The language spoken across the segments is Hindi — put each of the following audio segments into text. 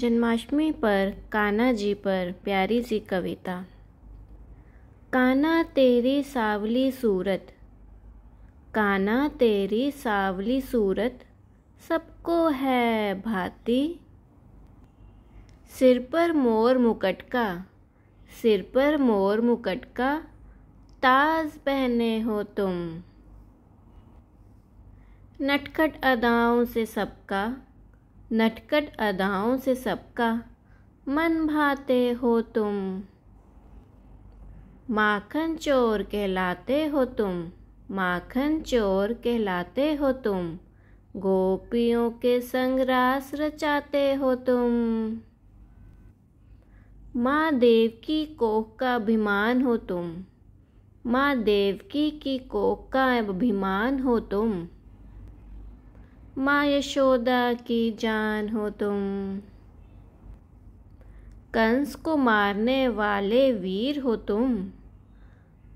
जन्माष्टमी पर कान्हा जी पर प्यारी सी कविता कान्हा तेरी सावली सूरत कान्हा तेरी सावली सूरत सबको है भाती सिर पर मोर मुकट का सिर पर मोर मुकट का ताज पहने हो तुम नटखट अदाओं से सबका नटकट अदाओं से सबका मन भाते हो तुम माखन चोर कहलाते हो तुम माखन चोर कहलाते हो तुम गोपियों के संग रास रचाते हो तुम माँ देवकी कोख का अभिमान हो तुम माँ देवकी की कोख का अभिमान हो तुम माँ यशोदा की जान हो तुम कंस को मारने वाले वीर हो तुम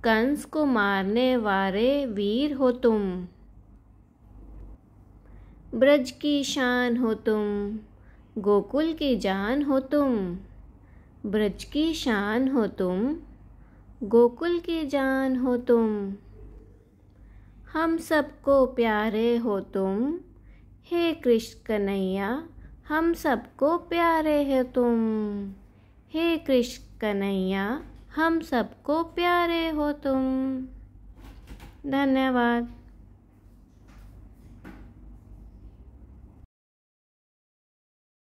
कंस को मारने वाले वीर हो तुम ब्रज की शान हो तुम गोकुल की जान हो तुम ब्रज की शान हो तुम गोकुल की जान हो तुम हम सबको प्यारे हो तुम हे कृष्ण कन्हैया हम सबको प्यारे हो तुम हे कृष्ण कन्हैया हम सबको प्यारे हो तुम धन्यवाद